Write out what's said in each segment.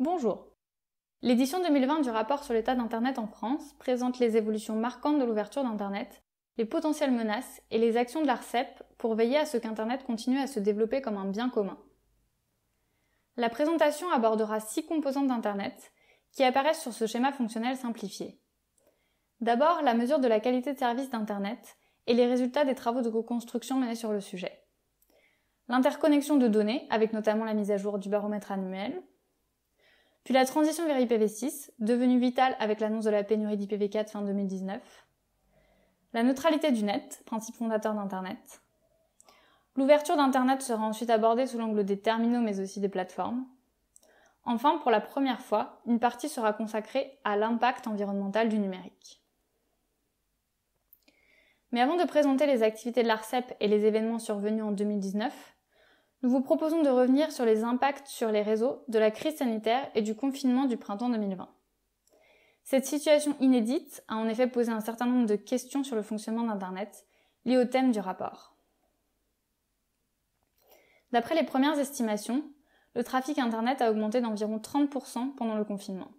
Bonjour. L'édition 2020 du rapport sur l'état d'Internet en France présente les évolutions marquantes de l'ouverture d'Internet, les potentielles menaces et les actions de l'ARCEP pour veiller à ce qu'Internet continue à se développer comme un bien commun. La présentation abordera six composantes d'Internet qui apparaissent sur ce schéma fonctionnel simplifié. D'abord, la mesure de la qualité de service d'Internet et les résultats des travaux de co-construction menés sur le sujet. L'interconnexion de données, avec notamment la mise à jour du baromètre annuel, puis la transition vers IPv6, devenue vitale avec l'annonce de la pénurie d'IPv4 fin 2019. La neutralité du net, principe fondateur d'Internet. L'ouverture d'Internet sera ensuite abordée sous l'angle des terminaux mais aussi des plateformes. Enfin, pour la première fois, une partie sera consacrée à l'impact environnemental du numérique. Mais avant de présenter les activités de l'ARCEP et les événements survenus en 2019, nous vous proposons de revenir sur les impacts sur les réseaux de la crise sanitaire et du confinement du printemps 2020. Cette situation inédite a en effet posé un certain nombre de questions sur le fonctionnement d'Internet liées au thème du rapport. D'après les premières estimations, le trafic Internet a augmenté d'environ 30% pendant le confinement.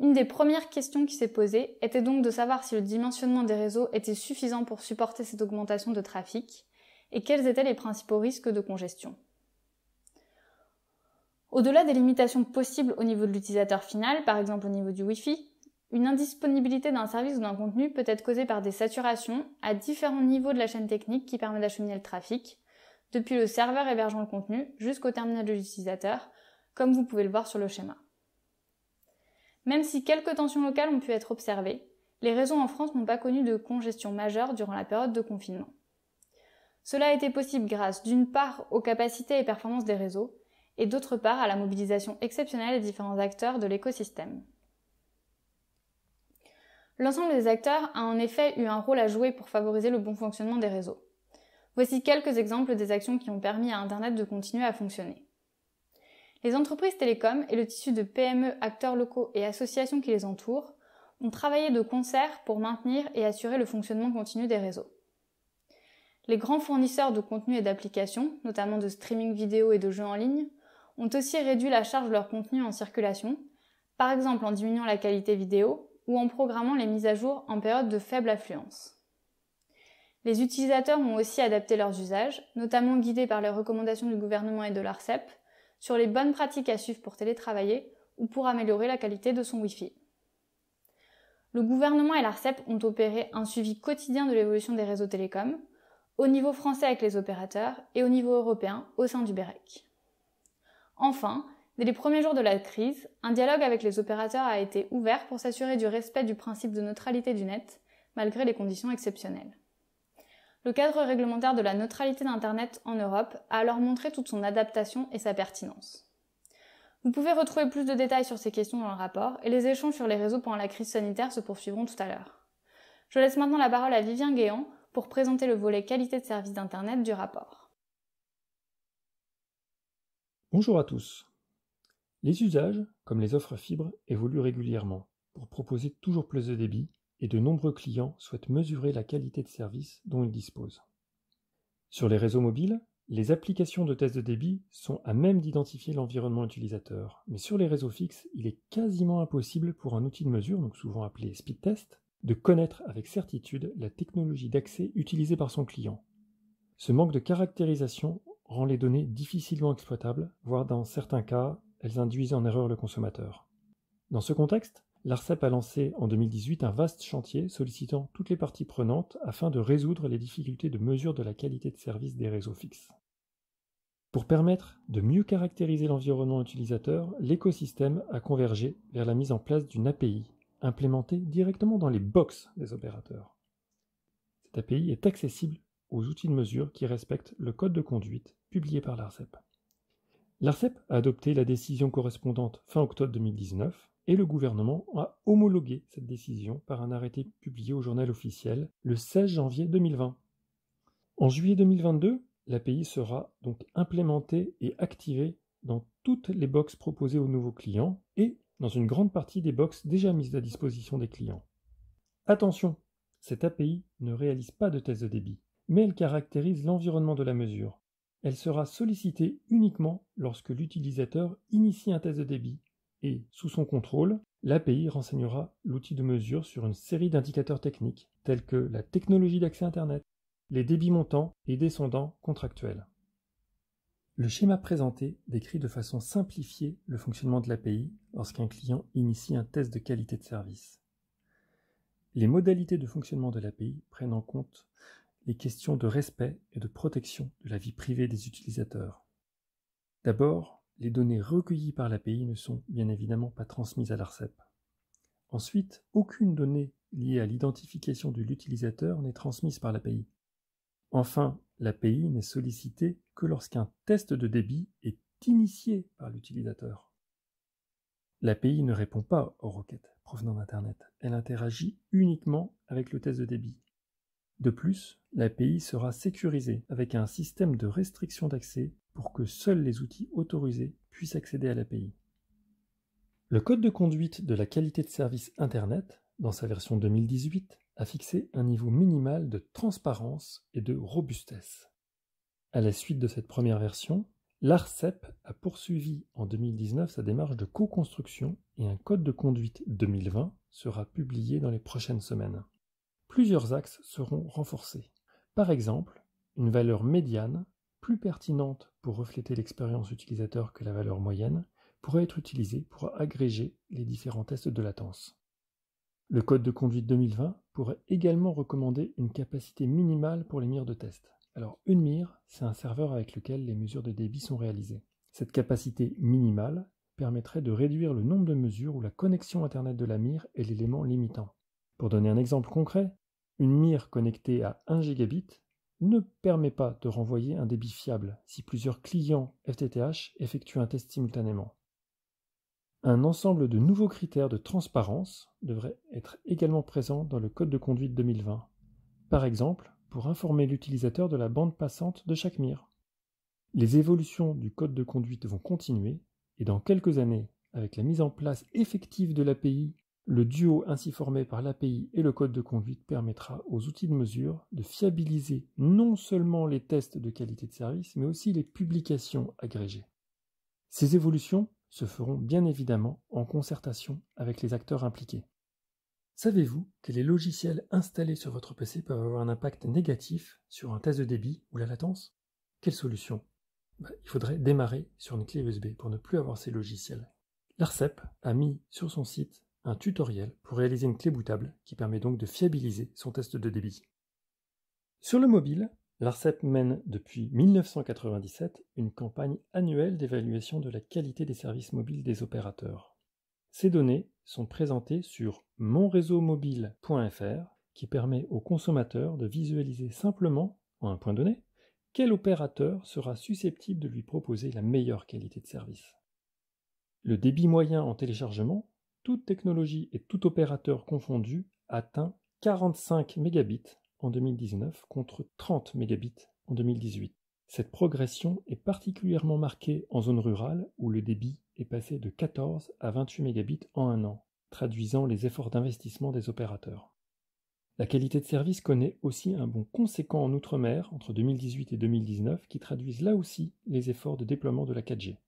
Une des premières questions qui s'est posée était donc de savoir si le dimensionnement des réseaux était suffisant pour supporter cette augmentation de trafic et quels étaient les principaux risques de congestion. Au-delà des limitations possibles au niveau de l'utilisateur final, par exemple au niveau du Wi-Fi, une indisponibilité d'un service ou d'un contenu peut être causée par des saturations à différents niveaux de la chaîne technique qui permet d'acheminer le trafic, depuis le serveur hébergeant le contenu jusqu'au terminal de l'utilisateur, comme vous pouvez le voir sur le schéma. Même si quelques tensions locales ont pu être observées, les réseaux en France n'ont pas connu de congestion majeure durant la période de confinement. Cela a été possible grâce d'une part aux capacités et performances des réseaux, et d'autre part à la mobilisation exceptionnelle des différents acteurs de l'écosystème. L'ensemble des acteurs a en effet eu un rôle à jouer pour favoriser le bon fonctionnement des réseaux. Voici quelques exemples des actions qui ont permis à Internet de continuer à fonctionner. Les entreprises télécoms et le tissu de PME, acteurs locaux et associations qui les entourent ont travaillé de concert pour maintenir et assurer le fonctionnement continu des réseaux. Les grands fournisseurs de contenu et d'applications, notamment de streaming vidéo et de jeux en ligne, ont aussi réduit la charge de leur contenu en circulation, par exemple en diminuant la qualité vidéo ou en programmant les mises à jour en période de faible affluence. Les utilisateurs ont aussi adapté leurs usages, notamment guidés par les recommandations du gouvernement et de l'ARCEP, sur les bonnes pratiques à suivre pour télétravailler ou pour améliorer la qualité de son Wi-Fi. Le gouvernement et l'ARCEP ont opéré un suivi quotidien de l'évolution des réseaux télécoms, au niveau français avec les opérateurs et au niveau européen au sein du BEREC. Enfin, dès les premiers jours de la crise, un dialogue avec les opérateurs a été ouvert pour s'assurer du respect du principe de neutralité du net, malgré les conditions exceptionnelles. Le cadre réglementaire de la neutralité d'Internet en Europe a alors montré toute son adaptation et sa pertinence. Vous pouvez retrouver plus de détails sur ces questions dans le rapport et les échanges sur les réseaux pendant la crise sanitaire se poursuivront tout à l'heure. Je laisse maintenant la parole à Vivien Guéant pour présenter le volet qualité de service d'Internet du rapport. Bonjour à tous. Les usages, comme les offres fibres, évoluent régulièrement pour proposer toujours plus de débit et de nombreux clients souhaitent mesurer la qualité de service dont ils disposent. Sur les réseaux mobiles, les applications de test de débit sont à même d'identifier l'environnement utilisateur, mais sur les réseaux fixes, il est quasiment impossible pour un outil de mesure, donc souvent appelé speed test, de connaître avec certitude la technologie d'accès utilisée par son client. Ce manque de caractérisation rend les données difficilement exploitables, voire dans certains cas, elles induisent en erreur le consommateur. Dans ce contexte, l'ARCEP a lancé en 2018 un vaste chantier sollicitant toutes les parties prenantes afin de résoudre les difficultés de mesure de la qualité de service des réseaux fixes. Pour permettre de mieux caractériser l'environnement utilisateur, l'écosystème a convergé vers la mise en place d'une API implémentée directement dans les box des opérateurs. Cette API est accessible aux outils de mesure qui respectent le code de conduite publié par l'ARCEP. L'ARCEP a adopté la décision correspondante fin octobre 2019 et le gouvernement a homologué cette décision par un arrêté publié au journal officiel le 16 janvier 2020. En juillet 2022, l'API sera donc implémentée et activée dans toutes les boxes proposées aux nouveaux clients et dans une grande partie des box déjà mises à disposition des clients. Attention, cette API ne réalise pas de test de débit, mais elle caractérise l'environnement de la mesure. Elle sera sollicitée uniquement lorsque l'utilisateur initie un test de débit et, sous son contrôle, l'API renseignera l'outil de mesure sur une série d'indicateurs techniques tels que la technologie d'accès Internet, les débits montants et descendants contractuels. Le schéma présenté décrit de façon simplifiée le fonctionnement de l'API lorsqu'un client initie un test de qualité de service. Les modalités de fonctionnement de l'API prennent en compte les questions de respect et de protection de la vie privée des utilisateurs. D'abord, les données recueillies par l'API ne sont bien évidemment pas transmises à l'ARCEP. Ensuite, aucune donnée liée à l'identification de l'utilisateur n'est transmise par l'API. Enfin, L'API n'est sollicitée que lorsqu'un test de débit est initié par l'utilisateur. L'API ne répond pas aux requêtes provenant d'Internet. Elle interagit uniquement avec le test de débit. De plus, l'API sera sécurisée avec un système de restriction d'accès pour que seuls les outils autorisés puissent accéder à l'API. Le code de conduite de la qualité de service Internet, dans sa version 2018, a fixé un niveau minimal de transparence et de robustesse. À la suite de cette première version, l'ARCEP a poursuivi en 2019 sa démarche de co-construction et un code de conduite 2020 sera publié dans les prochaines semaines. Plusieurs axes seront renforcés. Par exemple, une valeur médiane, plus pertinente pour refléter l'expérience utilisateur que la valeur moyenne, pourrait être utilisée pour agréger les différents tests de latence. Le code de conduite 2020 pourrait également recommander une capacité minimale pour les mires de test. Alors une mire, c'est un serveur avec lequel les mesures de débit sont réalisées. Cette capacité minimale permettrait de réduire le nombre de mesures où la connexion Internet de la mire est l'élément limitant. Pour donner un exemple concret, une mire connectée à 1 gigabit ne permet pas de renvoyer un débit fiable si plusieurs clients FTTH effectuent un test simultanément. Un ensemble de nouveaux critères de transparence devrait être également présent dans le Code de conduite 2020, par exemple pour informer l'utilisateur de la bande passante de chaque mire. Les évolutions du Code de conduite vont continuer, et dans quelques années, avec la mise en place effective de l'API, le duo ainsi formé par l'API et le code de conduite permettra aux outils de mesure de fiabiliser non seulement les tests de qualité de service, mais aussi les publications agrégées. Ces évolutions se feront bien évidemment en concertation avec les acteurs impliqués. Savez-vous que les logiciels installés sur votre PC peuvent avoir un impact négatif sur un test de débit ou la latence Quelle solution bah, Il faudrait démarrer sur une clé USB pour ne plus avoir ces logiciels. L'ARCEP a mis sur son site un tutoriel pour réaliser une clé bootable qui permet donc de fiabiliser son test de débit. Sur le mobile, L'ARCEP mène depuis 1997 une campagne annuelle d'évaluation de la qualité des services mobiles des opérateurs. Ces données sont présentées sur mon-réseau-mobile.fr qui permet aux consommateurs de visualiser simplement, en un point donné, quel opérateur sera susceptible de lui proposer la meilleure qualité de service. Le débit moyen en téléchargement, toute technologie et tout opérateur confondu, atteint 45 mégabits en 2019 contre 30 mégabits en 2018. Cette progression est particulièrement marquée en zone rurale où le débit est passé de 14 à 28 mégabits en un an, traduisant les efforts d'investissement des opérateurs. La qualité de service connaît aussi un bond conséquent en Outre-mer entre 2018 et 2019 qui traduisent là aussi les efforts de déploiement de la 4G.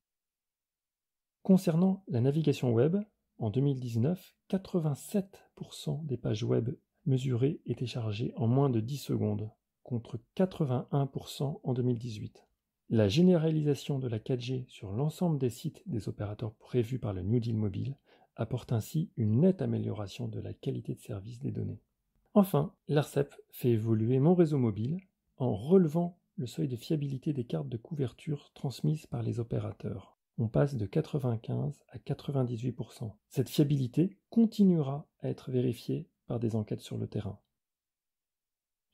Concernant la navigation web, en 2019, 87% des pages web mesurés était chargée en moins de 10 secondes, contre 81% en 2018. La généralisation de la 4G sur l'ensemble des sites des opérateurs prévus par le New Deal mobile apporte ainsi une nette amélioration de la qualité de service des données. Enfin, l'ARCEP fait évoluer mon réseau mobile en relevant le seuil de fiabilité des cartes de couverture transmises par les opérateurs. On passe de 95 à 98%. Cette fiabilité continuera à être vérifiée par des enquêtes sur le terrain.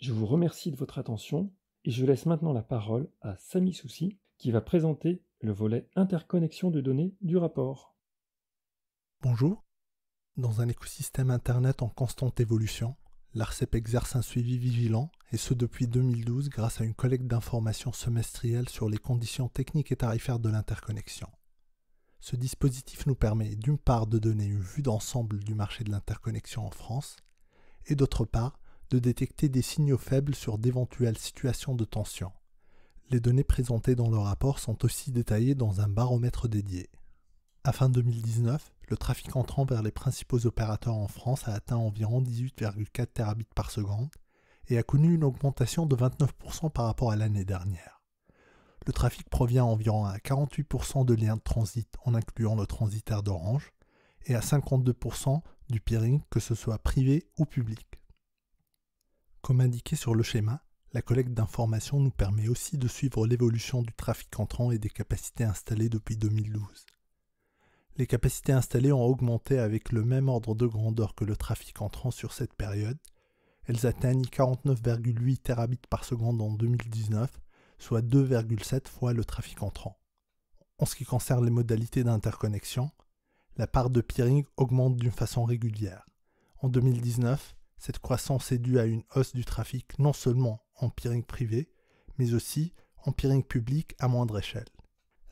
Je vous remercie de votre attention et je laisse maintenant la parole à Samy Souci qui va présenter le volet interconnexion de données du rapport. Bonjour. Dans un écosystème Internet en constante évolution, l'ARCEP exerce un suivi vigilant, et ce depuis 2012 grâce à une collecte d'informations semestrielles sur les conditions techniques et tarifaires de l'interconnexion. Ce dispositif nous permet d'une part de donner une vue d'ensemble du marché de l'interconnexion en France et d'autre part de détecter des signaux faibles sur d'éventuelles situations de tension. Les données présentées dans le rapport sont aussi détaillées dans un baromètre dédié. À fin 2019, le trafic entrant vers les principaux opérateurs en France a atteint environ 18,4 terabits par seconde et a connu une augmentation de 29% par rapport à l'année dernière. Le trafic provient environ à 48% de liens de transit en incluant le transitaire d'Orange et à 52% du peering que ce soit privé ou public. Comme indiqué sur le schéma, la collecte d'informations nous permet aussi de suivre l'évolution du trafic entrant et des capacités installées depuis 2012. Les capacités installées ont augmenté avec le même ordre de grandeur que le trafic entrant sur cette période. Elles atteignent 49,8 terabits par seconde en 2019 soit 2,7 fois le trafic entrant. En ce qui concerne les modalités d'interconnexion, la part de peering augmente d'une façon régulière. En 2019, cette croissance est due à une hausse du trafic non seulement en peering privé, mais aussi en peering public à moindre échelle.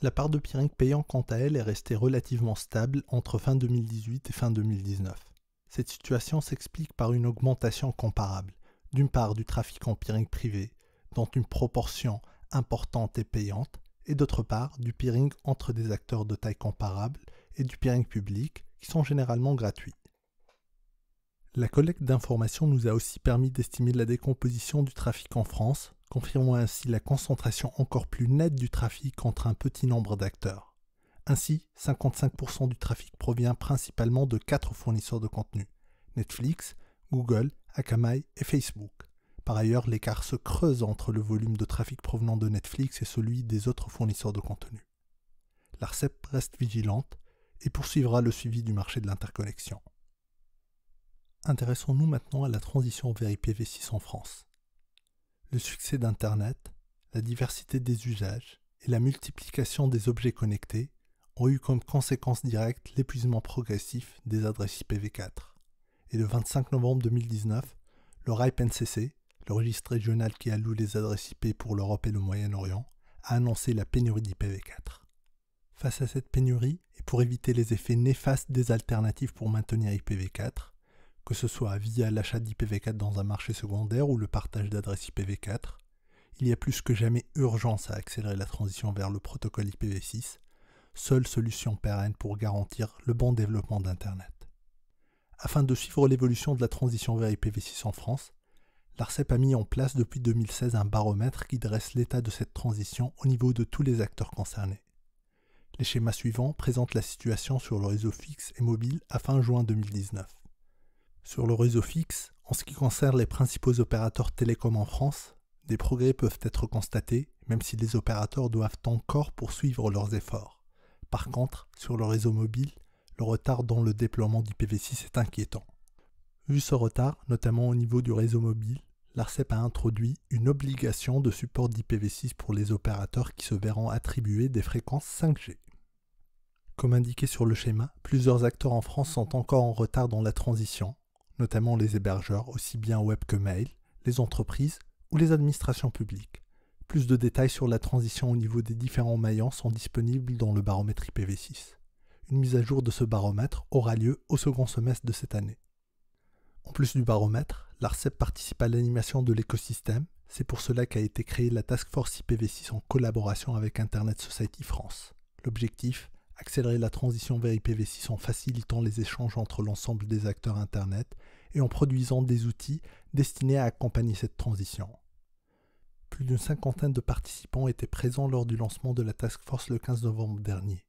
La part de peering payant quant à elle est restée relativement stable entre fin 2018 et fin 2019. Cette situation s'explique par une augmentation comparable, d'une part du trafic en peering privé, dont une proportion importante et payante, et d'autre part du peering entre des acteurs de taille comparable et du peering public qui sont généralement gratuits. La collecte d'informations nous a aussi permis d'estimer la décomposition du trafic en France, confirmant ainsi la concentration encore plus nette du trafic entre un petit nombre d'acteurs. Ainsi, 55% du trafic provient principalement de quatre fournisseurs de contenu Netflix, Google, Akamai et Facebook. Par ailleurs, l'écart se creuse entre le volume de trafic provenant de Netflix et celui des autres fournisseurs de contenu. L'ARCEP reste vigilante et poursuivra le suivi du marché de l'interconnexion. Intéressons-nous maintenant à la transition vers IPv6 en France. Le succès d'Internet, la diversité des usages et la multiplication des objets connectés ont eu comme conséquence directe l'épuisement progressif des adresses IPv4. Et le 25 novembre 2019, le RIPE-NCC, le registre régional qui alloue les adresses IP pour l'Europe et le Moyen-Orient, a annoncé la pénurie d'IPv4. Face à cette pénurie, et pour éviter les effets néfastes des alternatives pour maintenir IPv4, que ce soit via l'achat d'IPv4 dans un marché secondaire ou le partage d'adresses IPv4, il y a plus que jamais urgence à accélérer la transition vers le protocole IPv6, seule solution pérenne pour garantir le bon développement d'Internet. Afin de suivre l'évolution de la transition vers IPv6 en France, l'ARCEP a mis en place depuis 2016 un baromètre qui dresse l'état de cette transition au niveau de tous les acteurs concernés. Les schémas suivants présentent la situation sur le réseau fixe et mobile à fin juin 2019. Sur le réseau fixe, en ce qui concerne les principaux opérateurs télécoms en France, des progrès peuvent être constatés, même si les opérateurs doivent encore poursuivre leurs efforts. Par contre, sur le réseau mobile, le retard dans le déploiement du pv 6 est inquiétant. Vu ce retard, notamment au niveau du réseau mobile, l'ARCEP a introduit une obligation de support d'IPv6 pour les opérateurs qui se verront attribuer des fréquences 5G. Comme indiqué sur le schéma, plusieurs acteurs en France sont encore en retard dans la transition, notamment les hébergeurs, aussi bien web que mail, les entreprises ou les administrations publiques. Plus de détails sur la transition au niveau des différents maillants sont disponibles dans le baromètre IPv6. Une mise à jour de ce baromètre aura lieu au second semestre de cette année. En plus du baromètre, l'ARCEP participe à l'animation de l'écosystème. C'est pour cela qu'a été créée la Task Force IPv6 en collaboration avec Internet Society France. L'objectif Accélérer la transition vers IPv6 en facilitant les échanges entre l'ensemble des acteurs Internet et en produisant des outils destinés à accompagner cette transition. Plus d'une cinquantaine de participants étaient présents lors du lancement de la Task Force le 15 novembre dernier.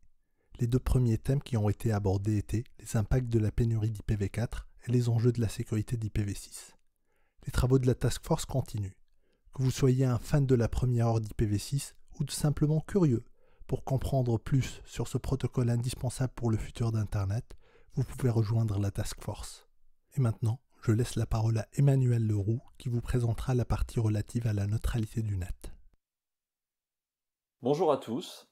Les deux premiers thèmes qui ont été abordés étaient les impacts de la pénurie d'IPv4 et les enjeux de la sécurité d'IPv6. Les travaux de la Task Force continuent. Que vous soyez un fan de la première heure d'IPv6 ou tout simplement curieux pour comprendre plus sur ce protocole indispensable pour le futur d'Internet, vous pouvez rejoindre la Task Force. Et maintenant, je laisse la parole à Emmanuel Leroux qui vous présentera la partie relative à la neutralité du net. Bonjour à tous,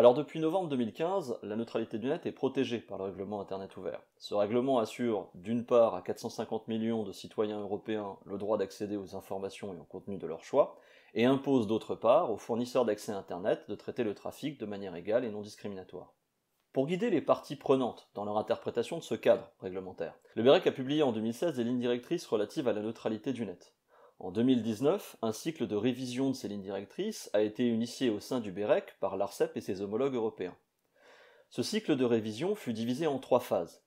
alors depuis novembre 2015, la neutralité du net est protégée par le règlement Internet ouvert. Ce règlement assure d'une part à 450 millions de citoyens européens le droit d'accéder aux informations et au contenu de leur choix, et impose d'autre part aux fournisseurs d'accès Internet de traiter le trafic de manière égale et non discriminatoire pour guider les parties prenantes dans leur interprétation de ce cadre réglementaire. Le BEREC a publié en 2016 des lignes directrices relatives à la neutralité du net. En 2019, un cycle de révision de ces lignes directrices a été initié au sein du BEREC par l'ARCEP et ses homologues européens. Ce cycle de révision fut divisé en trois phases.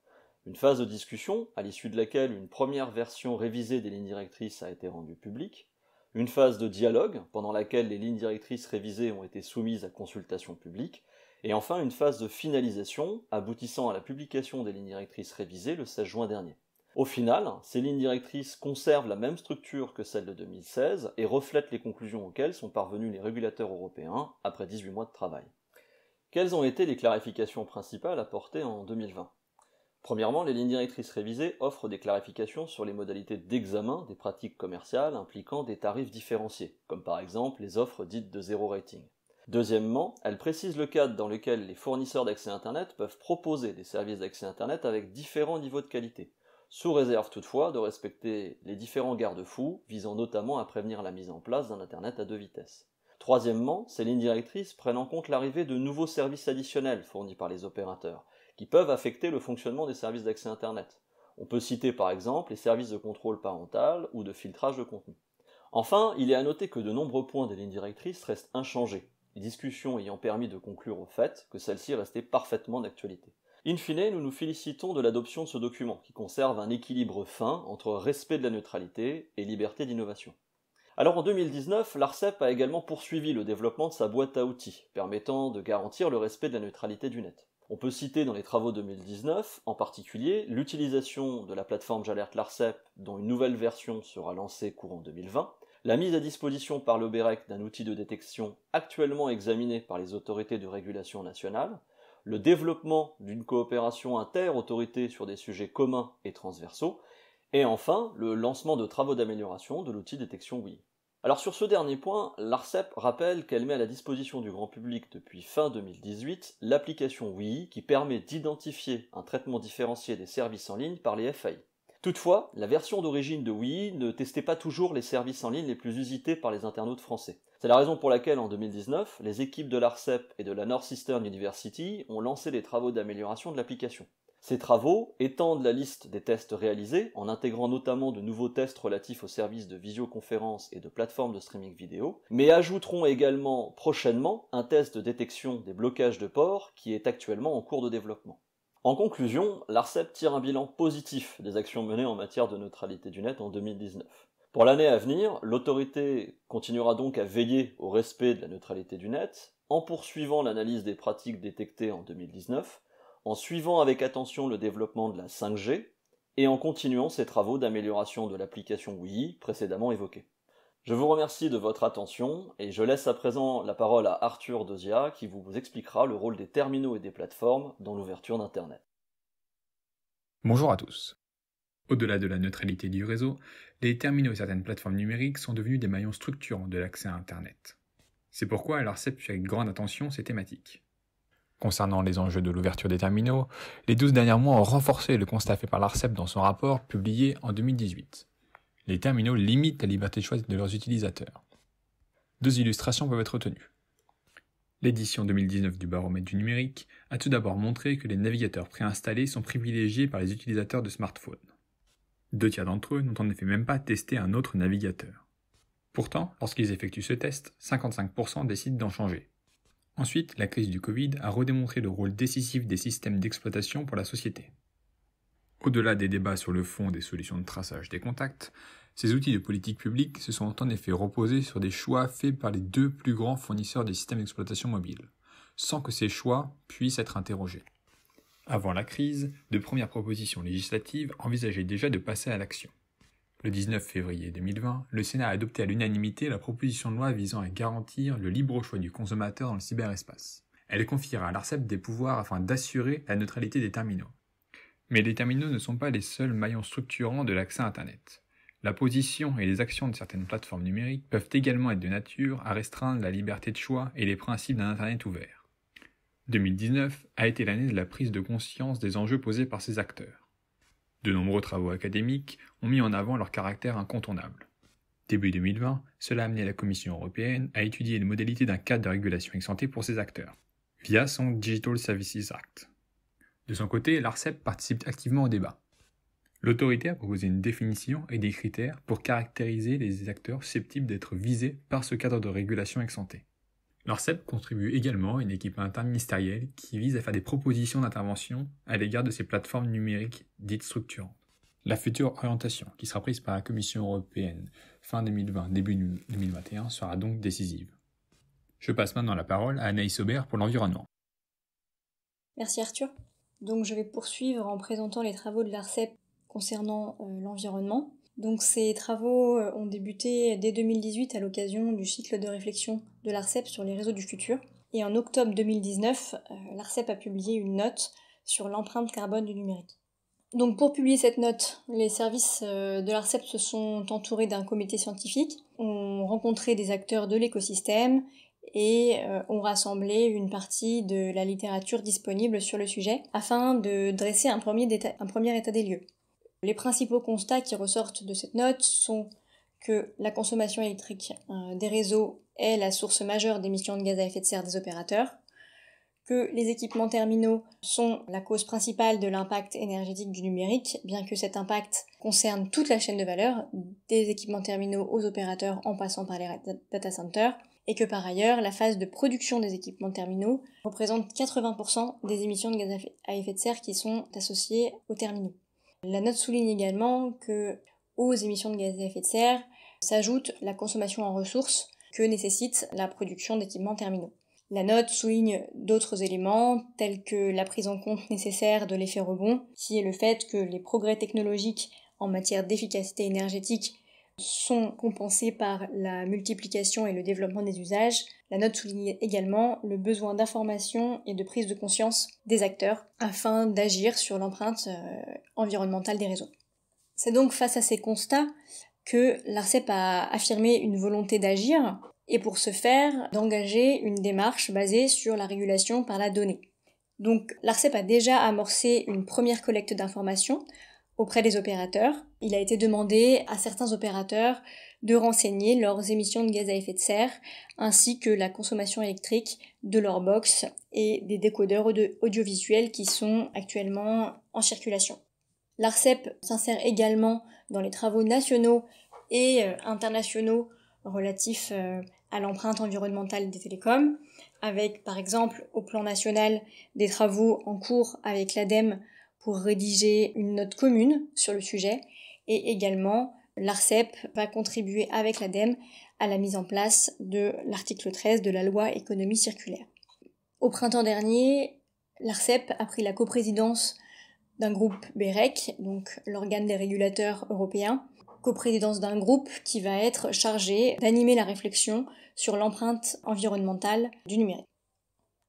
Une phase de discussion, à l'issue de laquelle une première version révisée des lignes directrices a été rendue publique, une phase de dialogue, pendant laquelle les lignes directrices révisées ont été soumises à consultation publique, et enfin une phase de finalisation, aboutissant à la publication des lignes directrices révisées le 16 juin dernier. Au final, ces lignes directrices conservent la même structure que celle de 2016 et reflètent les conclusions auxquelles sont parvenus les régulateurs européens après 18 mois de travail. Quelles ont été les clarifications principales apportées en 2020 Premièrement, les lignes directrices révisées offrent des clarifications sur les modalités d'examen des pratiques commerciales impliquant des tarifs différenciés, comme par exemple les offres dites de zéro rating. Deuxièmement, elles précisent le cadre dans lequel les fournisseurs d'accès Internet peuvent proposer des services d'accès Internet avec différents niveaux de qualité, sous réserve toutefois de respecter les différents garde-fous visant notamment à prévenir la mise en place d'un Internet à deux vitesses. Troisièmement, ces lignes directrices prennent en compte l'arrivée de nouveaux services additionnels fournis par les opérateurs, qui peuvent affecter le fonctionnement des services d'accès Internet. On peut citer par exemple les services de contrôle parental ou de filtrage de contenu. Enfin, il est à noter que de nombreux points des lignes directrices restent inchangés, les discussions ayant permis de conclure au fait que celles-ci restaient parfaitement d'actualité. In fine, nous nous félicitons de l'adoption de ce document, qui conserve un équilibre fin entre respect de la neutralité et liberté d'innovation. Alors en 2019, l'ARCEP a également poursuivi le développement de sa boîte à outils, permettant de garantir le respect de la neutralité du net. On peut citer dans les travaux 2019, en particulier, l'utilisation de la plateforme J'alerte l'ARCEP, dont une nouvelle version sera lancée courant 2020, la mise à disposition par l'OBEREC d'un outil de détection actuellement examiné par les autorités de régulation nationale, le développement d'une coopération inter-autorité sur des sujets communs et transversaux, et enfin le lancement de travaux d'amélioration de l'outil détection WII. Alors sur ce dernier point, l'ARCEP rappelle qu'elle met à la disposition du grand public depuis fin 2018 l'application WII qui permet d'identifier un traitement différencié des services en ligne par les FAI. Toutefois, la version d'origine de WII ne testait pas toujours les services en ligne les plus usités par les internautes français. C'est la raison pour laquelle en 2019, les équipes de l'ARCEP et de la Northeastern University ont lancé des travaux d'amélioration de l'application. Ces travaux étendent la liste des tests réalisés en intégrant notamment de nouveaux tests relatifs aux services de visioconférence et de plateformes de streaming vidéo, mais ajouteront également prochainement un test de détection des blocages de port qui est actuellement en cours de développement. En conclusion, l'ARCEP tire un bilan positif des actions menées en matière de neutralité du net en 2019. Pour l'année à venir, l'autorité continuera donc à veiller au respect de la neutralité du net, en poursuivant l'analyse des pratiques détectées en 2019, en suivant avec attention le développement de la 5G et en continuant ses travaux d'amélioration de l'application Wii précédemment évoquée. Je vous remercie de votre attention et je laisse à présent la parole à Arthur Dozia qui vous expliquera le rôle des terminaux et des plateformes dans l'ouverture d'Internet. Bonjour à tous. Au-delà de la neutralité du réseau, les terminaux et certaines plateformes numériques sont devenus des maillons structurants de l'accès à Internet. C'est pourquoi l'ARCEP suit avec grande attention ces thématiques. Concernant les enjeux de l'ouverture des terminaux, les 12 derniers mois ont renforcé le constat fait par l'ARCEP dans son rapport publié en 2018. Les terminaux limitent la liberté de choix de leurs utilisateurs. Deux illustrations peuvent être retenues. L'édition 2019 du baromètre du numérique a tout d'abord montré que les navigateurs préinstallés sont privilégiés par les utilisateurs de smartphones. Deux tiers d'entre eux n'ont en effet même pas testé un autre navigateur. Pourtant, lorsqu'ils effectuent ce test, 55% décident d'en changer. Ensuite, la crise du Covid a redémontré le rôle décisif des systèmes d'exploitation pour la société. Au-delà des débats sur le fond des solutions de traçage des contacts, ces outils de politique publique se sont en effet reposés sur des choix faits par les deux plus grands fournisseurs des systèmes d'exploitation mobile, sans que ces choix puissent être interrogés. Avant la crise, de premières propositions législatives envisageaient déjà de passer à l'action. Le 19 février 2020, le Sénat a adopté à l'unanimité la proposition de loi visant à garantir le libre choix du consommateur dans le cyberespace. Elle confiera à l'ARCEP des pouvoirs afin d'assurer la neutralité des terminaux. Mais les terminaux ne sont pas les seuls maillons structurants de l'accès à Internet. La position et les actions de certaines plateformes numériques peuvent également être de nature à restreindre la liberté de choix et les principes d'un Internet ouvert. 2019 a été l'année de la prise de conscience des enjeux posés par ces acteurs. De nombreux travaux académiques ont mis en avant leur caractère incontournable. Début 2020, cela a amené la Commission européenne à étudier les modalités d'un cadre de régulation ex pour ces acteurs, via son Digital Services Act. De son côté, l'ARCEP participe activement au débat. L'autorité a proposé une définition et des critères pour caractériser les acteurs susceptibles d'être visés par ce cadre de régulation ex L'ARCEP contribue également à une équipe interministérielle qui vise à faire des propositions d'intervention à l'égard de ces plateformes numériques dites structurantes. La future orientation, qui sera prise par la Commission européenne fin 2020, début 2021, sera donc décisive. Je passe maintenant la parole à Anaïs Aubert pour l'environnement. Merci Arthur. Donc je vais poursuivre en présentant les travaux de l'ARCEP concernant euh, l'environnement. Donc ces travaux euh, ont débuté dès 2018 à l'occasion du cycle de réflexion de l'ARCEP sur les réseaux du futur. Et en octobre 2019, euh, l'ARCEP a publié une note sur l'empreinte carbone du numérique. Donc pour publier cette note, les services euh, de l'ARCEP se sont entourés d'un comité scientifique, ont rencontré des acteurs de l'écosystème et ont rassemblé une partie de la littérature disponible sur le sujet afin de dresser un premier, un premier état des lieux. Les principaux constats qui ressortent de cette note sont que la consommation électrique euh, des réseaux est la source majeure d'émissions de gaz à effet de serre des opérateurs, que les équipements terminaux sont la cause principale de l'impact énergétique du numérique, bien que cet impact concerne toute la chaîne de valeur, des équipements terminaux aux opérateurs en passant par les data centers, et que par ailleurs, la phase de production des équipements terminaux représente 80% des émissions de gaz à effet de serre qui sont associées aux terminaux. La note souligne également que aux émissions de gaz à effet de serre s'ajoute la consommation en ressources que nécessite la production d'équipements terminaux. La note souligne d'autres éléments tels que la prise en compte nécessaire de l'effet rebond, qui est le fait que les progrès technologiques en matière d'efficacité énergétique sont compensés par la multiplication et le développement des usages. La note souligne également le besoin d'information et de prise de conscience des acteurs afin d'agir sur l'empreinte euh, environnementale des réseaux. C'est donc face à ces constats que l'ARCEP a affirmé une volonté d'agir et pour ce faire d'engager une démarche basée sur la régulation par la donnée. Donc l'ARCEP a déjà amorcé une première collecte d'informations auprès des opérateurs. Il a été demandé à certains opérateurs de renseigner leurs émissions de gaz à effet de serre ainsi que la consommation électrique de leurs box et des décodeurs audiovisuels qui sont actuellement en circulation. L'ARCEP s'insère également dans les travaux nationaux et euh, internationaux relatifs euh, à l'empreinte environnementale des télécoms, avec par exemple au plan national des travaux en cours avec l'ADEME pour rédiger une note commune sur le sujet et également l'ARCEP va contribuer avec l'ADEME à la mise en place de l'article 13 de la loi économie circulaire. Au printemps dernier, l'ARCEP a pris la coprésidence d'un groupe BEREC, donc l'organe des régulateurs européens, coprésidence d'un groupe qui va être chargé d'animer la réflexion sur l'empreinte environnementale du numérique.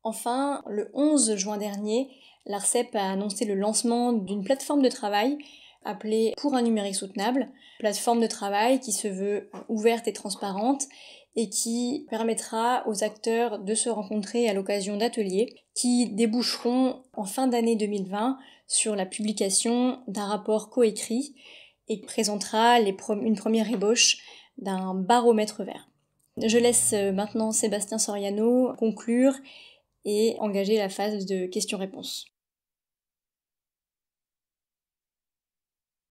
Enfin, le 11 juin dernier, l'ARCEP a annoncé le lancement d'une plateforme de travail appelée Pour un numérique soutenable, plateforme de travail qui se veut ouverte et transparente et qui permettra aux acteurs de se rencontrer à l'occasion d'ateliers qui déboucheront en fin d'année 2020 sur la publication d'un rapport coécrit et présentera une première ébauche d'un baromètre vert. Je laisse euh, maintenant Sébastien Soriano conclure et engager la phase de questions-réponses.